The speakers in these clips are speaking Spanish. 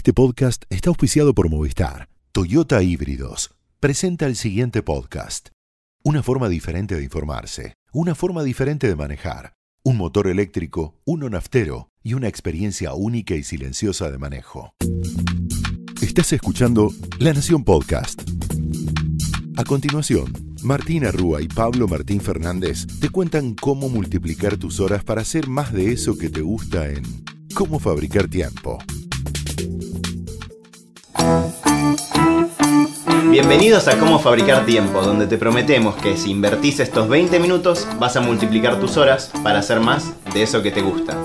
Este podcast está auspiciado por Movistar. Toyota Híbridos presenta el siguiente podcast. Una forma diferente de informarse, una forma diferente de manejar, un motor eléctrico, uno naftero y una experiencia única y silenciosa de manejo. Estás escuchando La Nación Podcast. A continuación, Martina Rúa y Pablo Martín Fernández te cuentan cómo multiplicar tus horas para hacer más de eso que te gusta en Cómo fabricar tiempo. Bienvenidos a Cómo Fabricar Tiempo, donde te prometemos que si invertís estos 20 minutos vas a multiplicar tus horas para hacer más de eso que te gusta.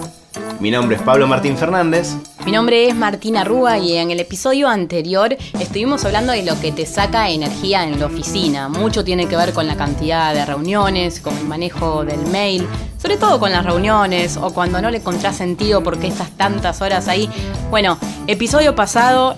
Mi nombre es Pablo Martín Fernández. Mi nombre es Martina Rúa y en el episodio anterior estuvimos hablando de lo que te saca energía en la oficina. Mucho tiene que ver con la cantidad de reuniones, con el manejo del mail, sobre todo con las reuniones o cuando no le encontrás sentido porque estás tantas horas ahí. Bueno, episodio pasado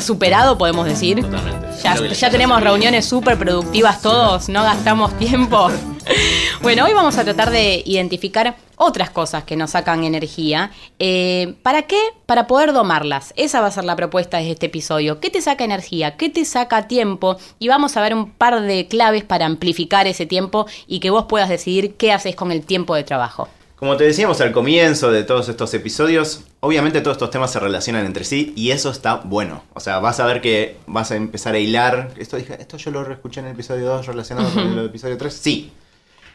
superado, podemos decir. Totalmente. Ya, ya tenemos reuniones súper productivas todos, no gastamos tiempo. bueno, hoy vamos a tratar de identificar otras cosas que nos sacan energía. Eh, ¿Para qué? Para poder domarlas. Esa va a ser la propuesta de este episodio. ¿Qué te saca energía? ¿Qué te saca tiempo? Y vamos a ver un par de claves para amplificar ese tiempo y que vos puedas decidir qué haces con el tiempo de trabajo. Como te decíamos al comienzo de todos estos episodios, obviamente todos estos temas se relacionan entre sí y eso está bueno. O sea, vas a ver que vas a empezar a hilar. Esto, dije, esto yo lo escuché en el episodio 2 relacionado con el episodio 3. Sí,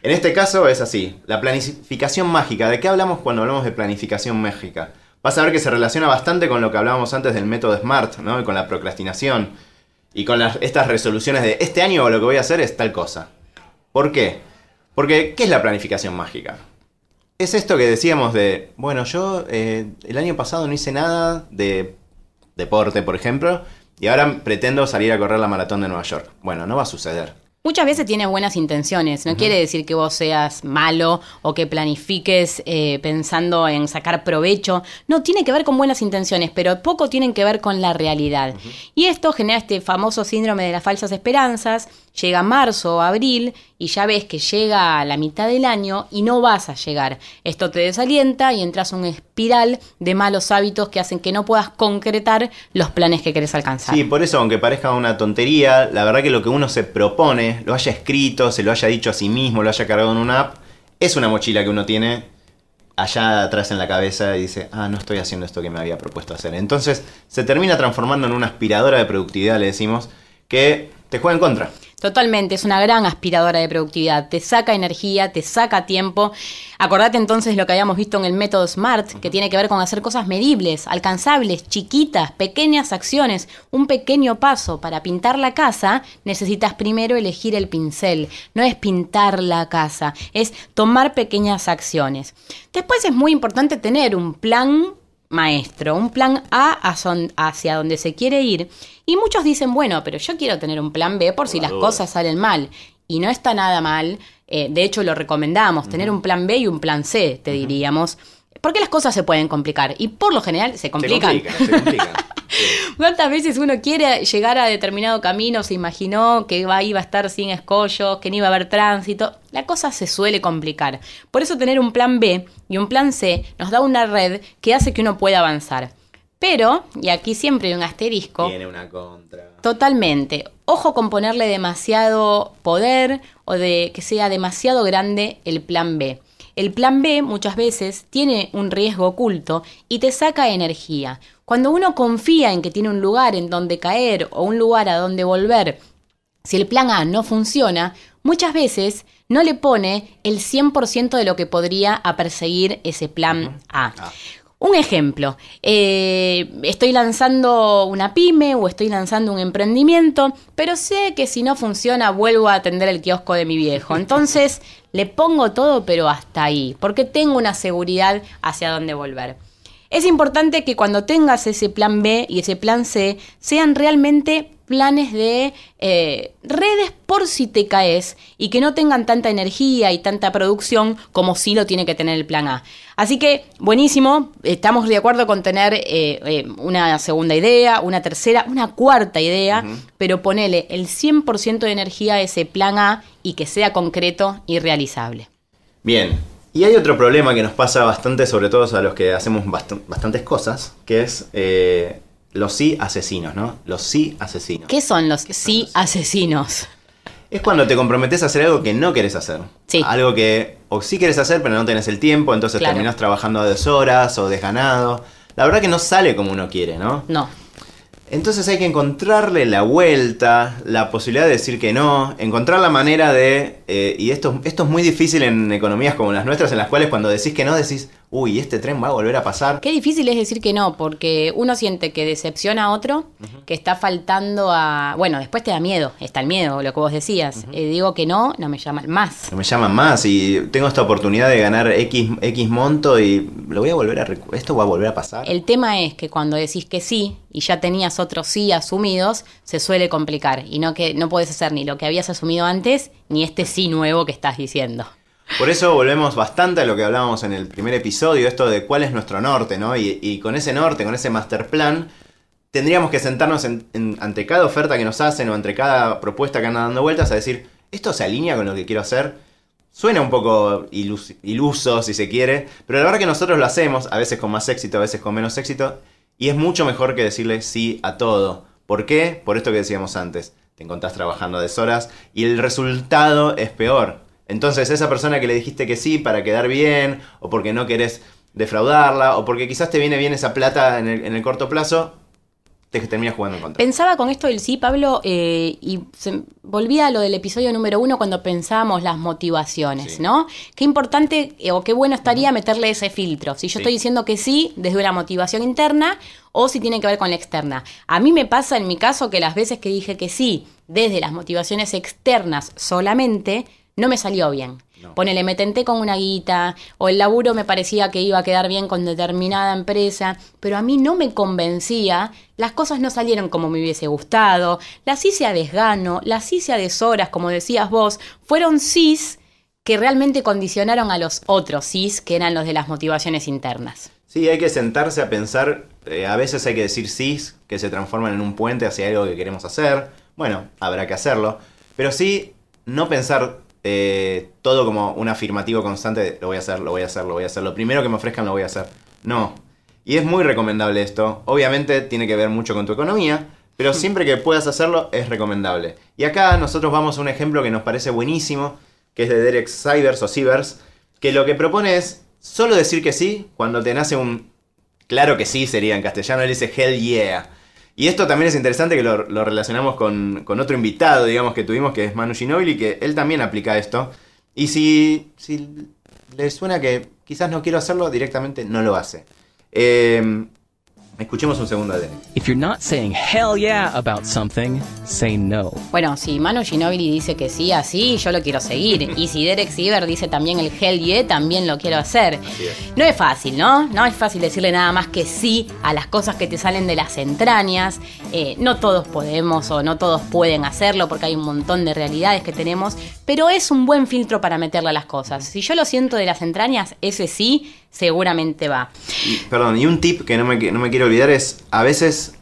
en este caso es así, la planificación mágica. ¿De qué hablamos cuando hablamos de planificación mágica? Vas a ver que se relaciona bastante con lo que hablábamos antes del método SMART, ¿no? Y con la procrastinación. Y con estas resoluciones de este año lo que voy a hacer es tal cosa. ¿Por qué? Porque, ¿qué es la planificación mágica? Es esto que decíamos de, bueno, yo eh, el año pasado no hice nada de deporte, por ejemplo, y ahora pretendo salir a correr la maratón de Nueva York. Bueno, no va a suceder muchas veces tiene buenas intenciones. No quiere decir que vos seas malo o que planifiques eh, pensando en sacar provecho. No, tiene que ver con buenas intenciones, pero poco tienen que ver con la realidad. Y esto genera este famoso síndrome de las falsas esperanzas llega marzo o abril y ya ves que llega a la mitad del año y no vas a llegar. Esto te desalienta y entras en una espiral de malos hábitos que hacen que no puedas concretar los planes que querés alcanzar. Sí, por eso, aunque parezca una tontería, la verdad que lo que uno se propone, lo haya escrito, se lo haya dicho a sí mismo, lo haya cargado en una app, es una mochila que uno tiene allá atrás en la cabeza y dice, ah, no estoy haciendo esto que me había propuesto hacer. Entonces se termina transformando en una aspiradora de productividad, le decimos, que te juega en contra. Totalmente, es una gran aspiradora de productividad. Te saca energía, te saca tiempo. Acordate entonces lo que habíamos visto en el método SMART, que tiene que ver con hacer cosas medibles, alcanzables, chiquitas, pequeñas acciones. Un pequeño paso para pintar la casa, necesitas primero elegir el pincel. No es pintar la casa, es tomar pequeñas acciones. Después es muy importante tener un plan maestro, un plan A hacia donde se quiere ir. Y muchos dicen, bueno, pero yo quiero tener un plan B por, si las cosas salen mal. Y no está nada mal. Eh, de hecho, lo recomendamos, tener un plan B y un plan C, te diríamos porque las cosas se pueden complicar y por lo general se complican. ¿Cuántas veces uno quiere llegar a determinado camino? Se imaginó que iba, a estar sin escollos, que no iba a haber tránsito. La cosa se suele complicar. Por eso tener un plan B y un plan C nos da una red que hace que uno pueda avanzar. Pero, y aquí siempre hay un asterisco. Tiene una contra. Totalmente. Ojo con ponerle demasiado poder o de que sea demasiado grande el plan B. El plan B muchas veces tiene un riesgo oculto y te saca energía. Cuando uno confía en que tiene un lugar en donde caer o un lugar a donde volver, si el plan A no funciona, muchas veces no le pone el 100% de lo que podría a perseguir ese plan A. Ah. Un ejemplo, eh, estoy lanzando una pyme o estoy lanzando un emprendimiento, pero sé que si no funciona vuelvo a atender el kiosco de mi viejo. Entonces le pongo todo, pero hasta ahí, porque tengo una seguridad hacia dónde volver. Es importante que cuando tengas ese plan B y ese plan C sean realmente planes de eh, redes por si te caes y que no tengan tanta energía y tanta producción como si lo tiene que tener el plan A. Así que, buenísimo, estamos de acuerdo con tener eh, eh, una segunda idea, una tercera, una cuarta idea, pero ponele el 100% de energía a ese plan A y que sea concreto y realizable. Bien, y hay otro problema que nos pasa bastante, sobre todo a los que hacemos bastantes cosas, que es eh, los sí asesinos, ¿no? Los sí asesinos. ¿Qué son los sí asesinos? Es cuando te comprometes a hacer algo que no quieres hacer. Sí. Algo que o sí quieres hacer, pero no tenés el tiempo, entonces terminás trabajando a horas o desganado. La verdad que no sale como uno quiere, ¿no? No. Entonces hay que encontrarle la vuelta, la posibilidad de decir que no, encontrar la manera de... Eh, y esto, esto es muy difícil en economías como las nuestras, en las cuales cuando decís que no, decís, uy, este tren va a volver a pasar. Qué difícil es decir que no, porque uno siente que decepciona a otro, que está faltando a... Bueno, después te da miedo, está el miedo, lo que vos decías. Eh, digo que no, no me llaman más. No me llaman más y tengo esta oportunidad de ganar X, monto y lo voy a volver a... Esto va a volver a pasar. El tema es que cuando decís que sí y ya tenías otros sí asumidos, se suele complicar y no que no puedes hacer ni lo que habías asumido antes ni este sí nuevo que estás diciendo. Por eso volvemos bastante a lo que hablábamos en el primer episodio, esto de cuál es nuestro norte, ¿no? Y, con ese norte, con ese master plan, tendríamos que sentarnos ante cada oferta que nos hacen o ante cada propuesta que andan dando vueltas a decir, ¿esto se alinea con lo que quiero hacer? Suena un poco iluso, si se quiere, pero la verdad que nosotros lo hacemos, a veces con más éxito, a veces con menos éxito, y es mucho mejor que decirle sí a todo. ¿Por qué? Por esto que decíamos antes. Te encontrás trabajando a deshoras y el resultado es peor entonces esa persona que le dijiste que sí para quedar bien, o porque no querés defraudarla, o porque quizás te viene bien esa plata en el, corto plazo, te terminas jugando en contra. Pensaba con esto del sí, Pablo, eh, y volví volvía a lo del episodio número uno cuando pensábamos las motivaciones, ¿no? Qué importante eh, o qué bueno estaría meterle ese filtro. Si yo estoy diciendo que sí desde una motivación interna o si tiene que ver con la externa. A mí me pasa en mi caso que las veces que dije que sí desde las motivaciones externas solamente, no me salió bien. Ponele, me tenté con una guita, o el laburo me parecía que iba a quedar bien con determinada empresa, pero a mí no me convencía, las cosas no salieron como me hubiese gustado, las hice a desgano, las hice a deshoras, como decías vos, fueron cis que realmente condicionaron a los otros cis, que eran los de las motivaciones internas. Sí, hay que sentarse a pensar, eh, a veces hay que decir cis, que se transforman en un puente hacia algo que queremos hacer, bueno, habrá que hacerlo, pero sí no pensar eh, todo como un afirmativo constante lo voy a hacer, lo voy a hacer, lo voy a hacer, lo primero que me ofrezcan lo voy a hacer. No. Y es muy recomendable esto. Obviamente tiene que ver mucho con tu economía, pero hmm. siempre que puedas hacerlo es recomendable. Y acá nosotros vamos a un ejemplo que nos parece buenísimo, que es de Derek Cybers o Cybers, que lo que propone es solo decir que sí cuando te nace un... Claro que sí sería en castellano, él dice hell yeah. Y esto también es interesante que lo, relacionamos con, otro invitado, digamos, que tuvimos, que es Manu Ginobili, que él también aplica esto. Y si, si le suena que quizás no quiero hacerlo, directamente no lo hace. Eh, Escuchemos un segundo de. If you're not saying hell yeah about something, say no. Bueno, si Manu Ginobili dice que sí, así, yo lo quiero seguir. y si Derek Siever dice también el hell yeah, también lo quiero hacer. No es fácil, ¿no? No es fácil decirle nada más que sí a las cosas que te salen de las entrañas. Eh, no todos podemos o no todos pueden hacerlo porque hay un montón de realidades que tenemos, pero es un buen filtro para meterle a las cosas. Si yo lo siento de las entrañas, ese sí seguramente va. perdón, y un tip que no me, quiero olvidar es, a veces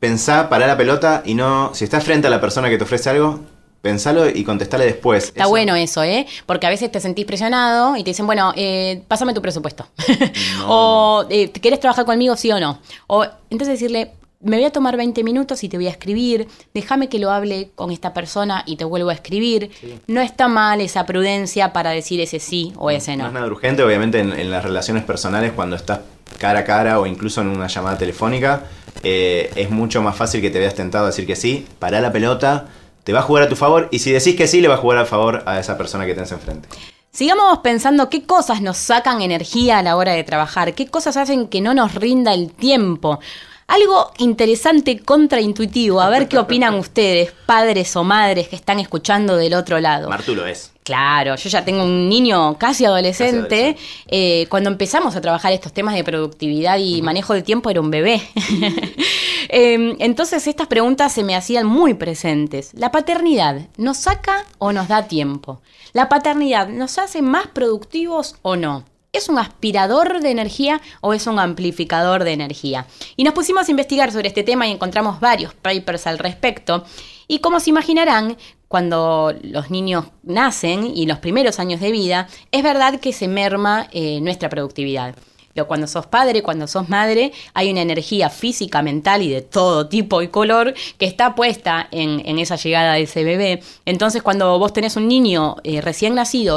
pensá, parar la pelota y no, si estás frente a la persona que te ofrece algo, pensalo y contestale después. Está bueno eso, ¿eh? Porque a veces te sentís presionado y te dicen, bueno, eh, pásame tu presupuesto. o, eh, ¿querés trabajar conmigo sí o no? O entonces decirle, me voy a tomar 20 minutos y te voy a escribir, déjame que lo hable con esta persona y te vuelvo a escribir. No está mal esa prudencia para decir ese sí o ese no. No es nada urgente, obviamente en, las relaciones personales cuando estás cara a cara o incluso en una llamada telefónica, eh, es mucho más fácil que te veas tentado a decir que sí, Para la pelota, te va a jugar a tu favor y si decís que sí, le va a jugar a favor a esa persona que tenés enfrente. Sigamos pensando qué cosas nos sacan energía a la hora de trabajar, qué cosas hacen que no nos rinda el tiempo. Algo interesante, contraintuitivo, a ver qué opinan ustedes, padres o madres que están escuchando del otro lado. lo es. Claro, yo ya tengo un niño casi adolescente. Eh, cuando empezamos a trabajar estos temas de productividad y manejo de tiempo era un bebé. Em, entonces estas preguntas se me hacían muy presentes. ¿La paternidad nos saca o nos da tiempo? ¿La paternidad nos hace más productivos o no? ¿Es un aspirador de energía o es un amplificador de energía? Y nos pusimos a investigar sobre este tema y encontramos varios papers al respecto. Y como se imaginarán, cuando los niños nacen y los primeros años de vida, es verdad que se merma eh, nuestra productividad. Pero cuando sos padre, cuando sos madre, hay una energía física, mental y de todo tipo y color que está puesta en, esa llegada de ese bebé. Entonces, cuando vos tenés un niño eh, recién nacido,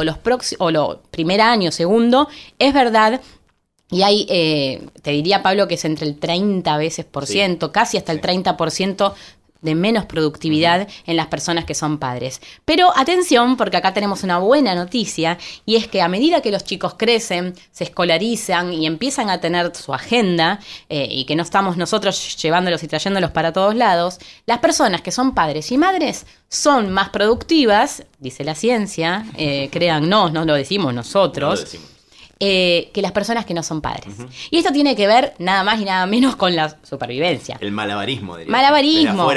o los primer año, segundo, es verdad y hay, eh, te diría Pablo, que es entre el 30 veces por ciento, casi hasta el 30 por ciento de menos productividad en las personas que son padres. Pero atención, porque acá tenemos una buena noticia, y es que a medida que los chicos crecen, se escolarizan y empiezan a tener su agenda, eh, y que no estamos nosotros llevándolos y trayéndolos para todos lados, las personas que son padres y madres son más productivas, dice la ciencia, eh, crean, no, no lo decimos nosotros. Eh, que las personas que no son padres. Y esto tiene que ver nada más y nada menos con la supervivencia. El malabarismo, diría. Malabarismo.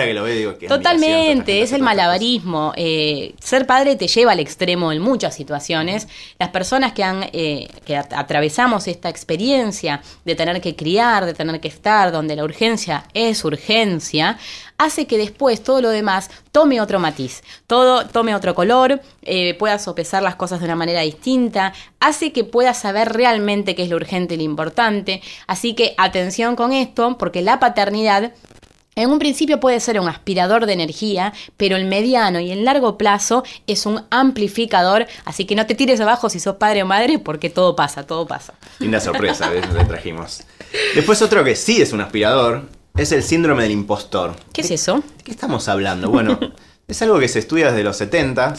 Totalmente, es, el malabarismo. Eh, ser padre te lleva al extremo en muchas situaciones. Las personas que han eh, que atravesamos esta experiencia de tener que criar, de tener que estar, donde la urgencia es urgencia, hace que después todo lo demás tome otro matiz, todo tome otro color, eh, pueda sopesar las cosas de una manera distinta, hace que puedas saber realmente qué es lo urgente y lo importante. Así que atención con esto, porque la paternidad en un principio puede ser un aspirador de energía, pero el mediano y el largo plazo es un amplificador, así que no te tires abajo si sos padre o madre, porque todo pasa, todo pasa. Linda sorpresa, de eso trajimos. Después otro que sí es un aspirador es el síndrome del impostor. ¿Qué es eso? qué estamos hablando? Bueno, es algo que se estudia desde los 70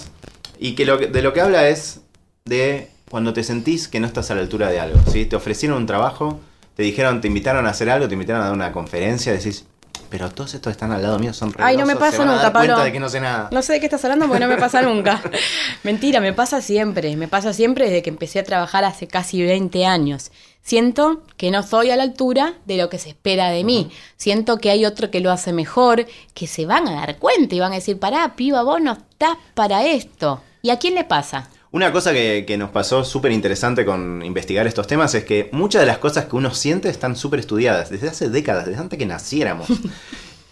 y que, de lo que habla es de cuando te sentís que no estás a la altura de algo. Te ofrecieron un trabajo, te dijeron, te invitaron a hacer algo, te invitaron a dar una conferencia, decís, pero todos estos están al lado mío, son Ay, no me pasa nunca, de que no sé nada. No sé de qué estás hablando porque no me pasa nunca. Mentira, me pasa siempre. Me pasa siempre desde que empecé a trabajar hace casi 20 años. Siento que no soy a la altura de lo que se espera de mí. Siento que hay otro que lo hace mejor, que se van a dar cuenta y van a decir, pará, piba, vos no estás para esto. ¿Y a quién le pasa? Una cosa que, nos pasó súper interesante con investigar estos temas es que muchas de las cosas que uno siente están súper estudiadas desde hace décadas, desde antes que naciéramos.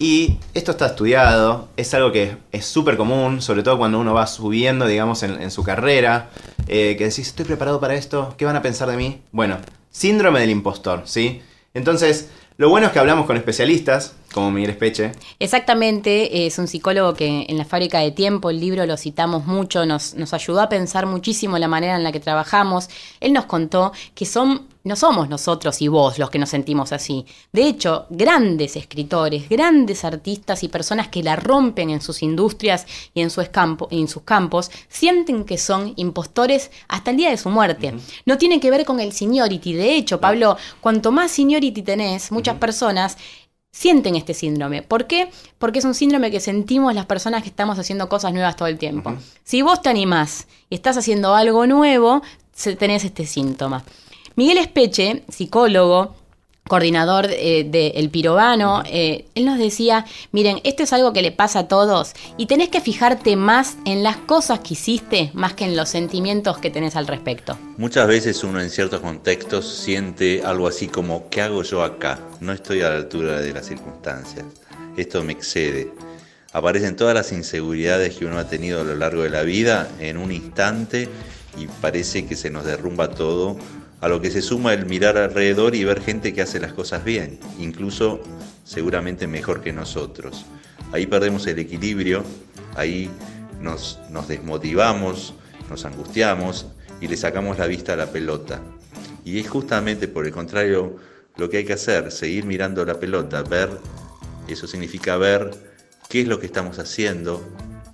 Y esto está estudiado, es algo que es súper común, sobre todo cuando uno va subiendo, digamos, en, su carrera, eh, que decís, estoy preparado para esto, ¿qué van a pensar de mí? Bueno, Síndrome del impostor, ¿sí? Entonces, lo bueno es que hablamos con especialistas, como Miguel Espeche. Exactamente, es un psicólogo que en la fábrica de tiempo, el libro lo citamos mucho, nos, nos ayudó a pensar muchísimo la manera en la que trabajamos. Él nos contó que son, no somos nosotros y vos los que nos sentimos así. De hecho, grandes escritores, grandes artistas y personas que la rompen en sus industrias y en, sus campos, sienten que son impostores hasta el día de su muerte. No tiene que ver con el seniority. De hecho, Pablo, cuanto más seniority tenés, muchas personas sienten este síndrome. ¿Por qué? Porque es un síndrome que sentimos las personas que estamos haciendo cosas nuevas todo el tiempo. Si vos te animás y estás haciendo algo nuevo, tenés este síntoma. Miguel Espeche, psicólogo, coordinador del eh, de Pirobano, eh, él nos decía, miren, esto es algo que le pasa a todos y tenés que fijarte más en las cosas que hiciste más que en los sentimientos que tenés al respecto. Muchas veces uno en ciertos contextos siente algo así como, ¿qué hago yo acá? No estoy a la altura de las circunstancias, esto me excede. Aparecen todas las inseguridades que uno ha tenido a lo largo de la vida en un instante y parece que se nos derrumba todo a lo que se suma el mirar alrededor y ver gente que hace las cosas bien, incluso seguramente mejor que nosotros. Ahí perdemos el equilibrio, ahí nos, desmotivamos, nos angustiamos y le sacamos la vista a la pelota. Y es justamente por el contrario lo que hay que hacer, seguir mirando la pelota, ver, eso significa ver qué es lo que estamos haciendo,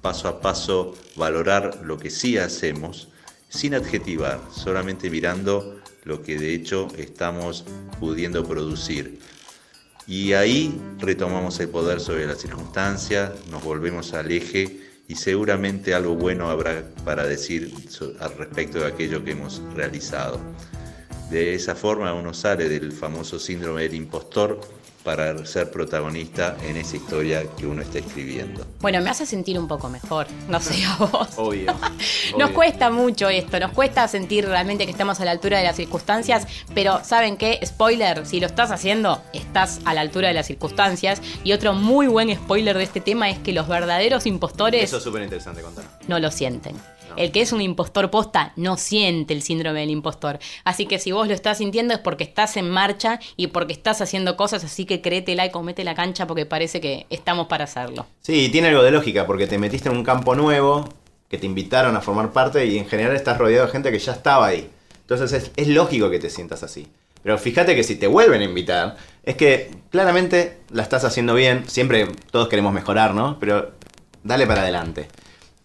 paso a paso, valorar lo que sí hacemos, sin adjetivar, solamente mirando lo que de hecho estamos pudiendo producir. Y ahí retomamos el poder sobre las circunstancias, nos volvemos al eje y seguramente algo bueno habrá para decir al respecto de aquello que hemos realizado. De esa forma uno sale del famoso síndrome del impostor para ser protagonista en esa historia que uno está escribiendo. Bueno, me hace sentir un poco mejor, no sé a vos. Obvio. nos cuesta mucho esto, nos cuesta sentir realmente que estamos a la altura de las circunstancias, pero ¿saben qué? Spoiler, si lo estás haciendo, estás a la altura de las circunstancias. Y otro muy buen spoiler de este tema es que los verdaderos impostores... Eso es súper interesante contar. No lo sienten. El que es un impostor posta no siente el síndrome del impostor. Así que si vos lo estás sintiendo es porque estás en marcha y porque estás haciendo cosas, así que créetela y comete la cancha porque parece que estamos para hacerlo. Sí, tiene algo de lógica, porque te metiste en un campo nuevo, que te invitaron a formar parte y en general estás rodeado de gente que ya estaba ahí. Entonces es, es lógico que te sientas así. Pero fíjate que si te vuelven a invitar, es que claramente la estás haciendo bien, siempre todos queremos mejorar, ¿no? Pero dale para adelante.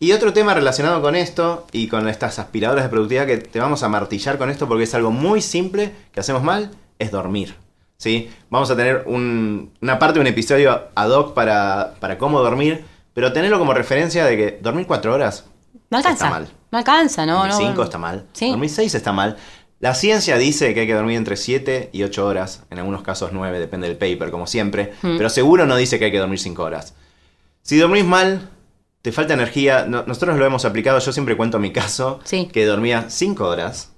Y otro tema relacionado con esto y con estas aspiradoras de productividad que te vamos a martillar con esto porque es algo muy simple que hacemos mal, es dormir. ¿sí? Vamos a tener una parte de un episodio ad hoc para, para cómo dormir, pero tenerlo como referencia de que dormir cuatro horas no alcanza. Está mal. No alcanza, ¿no? Dormir cinco está mal. Dormir seis está mal. La ciencia dice que hay que dormir entre 7 y 8 horas, en algunos casos 9, depende del paper, como siempre, mm. pero seguro no dice que hay que dormir cinco horas. Si dormís mal, te falta energía. nosotros lo hemos aplicado, yo siempre cuento mi caso, que dormía 5 horas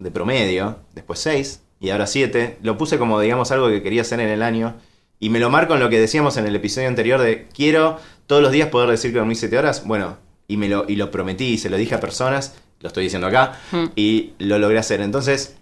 de promedio, después 6 y ahora 7. Lo puse como, digamos, algo que quería hacer en el año. Y me lo marco en lo que decíamos en el episodio anterior de quiero todos los días poder decir que dormí 7 horas. Bueno, y me lo, y lo prometí y se lo dije a personas, lo estoy diciendo acá, hmm. y lo logré hacer. Entonces,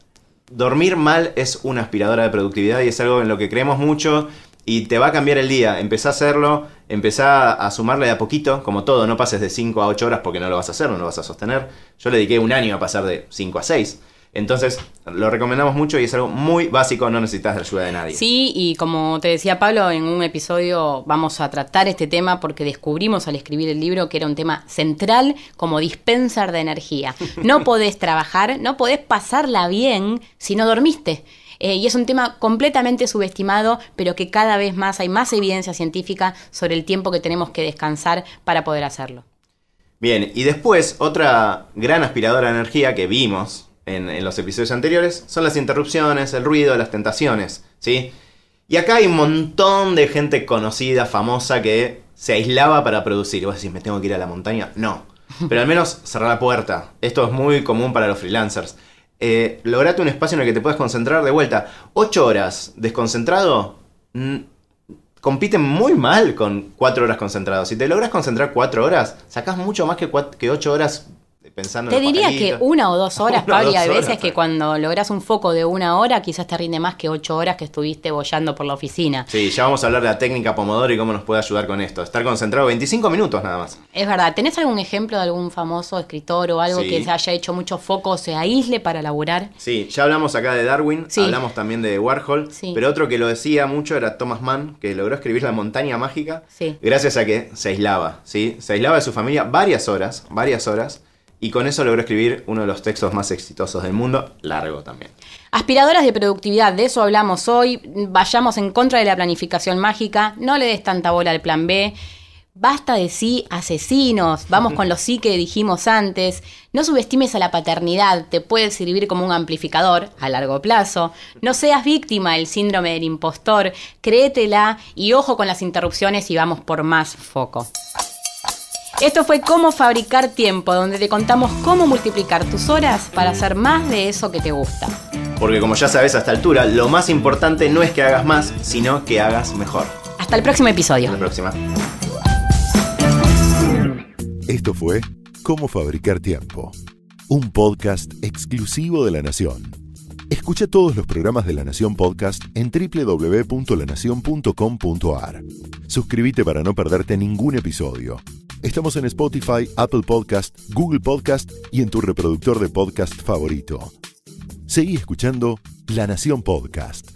dormir mal es una aspiradora de productividad y es algo en lo que creemos mucho y te va a cambiar el día. Empezá a hacerlo, empezá a sumarle de a poquito, como todo, no pases de 5 a 8 horas porque no lo vas a hacer, no lo vas a sostener. Yo le dediqué un año a pasar de 5 a 6. Entonces, lo recomendamos mucho y es algo muy básico, no necesitas la ayuda de nadie. Sí, y como te decía Pablo, en un episodio vamos a tratar este tema porque descubrimos al escribir el libro que era un tema central como dispensar de energía. No podés trabajar, no podés pasarla bien si no dormiste. Eh, y es un tema completamente subestimado, pero que cada vez más hay más evidencia científica sobre el tiempo que tenemos que descansar para poder hacerlo. Bien, y después otra gran aspiradora de energía que vimos en, los episodios anteriores son las interrupciones, el ruido, las tentaciones, ¿sí? Y acá hay un montón de gente conocida, famosa, que se aislaba para producir. vos decís, ¿me tengo que ir a la montaña? No. Pero al menos cerrar la puerta. Esto es muy común para los freelancers. Eh, lograte un espacio en el que te puedas concentrar de vuelta. Ocho horas desconcentrado mm, compite compiten muy mal con cuatro horas concentrado. Si te logras concentrar cuatro horas, sacas mucho más que, que ocho horas te diría que una o dos horas, Pablo, hay veces que cuando logras un foco de una hora, quizás te rinde más que ocho horas que estuviste bollando por la oficina. Sí, ya vamos a hablar de la técnica Pomodoro y cómo nos puede ayudar con esto. Estar concentrado 25 minutos nada más. Es verdad. ¿Tenés algún ejemplo de algún famoso escritor o algo que se haya hecho mucho foco se aísle para laburar? Sí, ya hablamos acá de Darwin, hablamos también de Warhol, pero otro que lo decía mucho era Thomas Mann, que logró escribir La montaña mágica gracias a que se aislaba, ¿sí? Se aislaba de su familia varias horas, varias horas y con eso logró escribir uno de los textos más exitosos del mundo, largo también. Aspiradoras de productividad, de eso hablamos hoy, vayamos en contra de la planificación mágica, no le des tanta bola al plan B, basta de sí asesinos, vamos con los sí que dijimos antes, no subestimes a la paternidad, te puede servir como un amplificador a largo plazo, no seas víctima del síndrome del impostor, créetela y ojo con las interrupciones y vamos por más foco. Esto fue Cómo Fabricar Tiempo, donde te contamos cómo multiplicar tus horas para hacer más de eso que te gusta. Porque como ya sabes a esta altura, lo más importante no es que hagas más, sino que hagas mejor. Hasta el próximo episodio. Hasta la próxima. Esto fue Cómo Fabricar Tiempo, un podcast exclusivo de La Nación. Escucha todos los programas de La Nación Podcast en www.lanacion.com.ar. Suscríbete para no perderte ningún episodio. Estamos en Spotify, Apple Podcast, Google Podcast y en tu reproductor de podcast favorito. Seguí escuchando La Nación Podcast.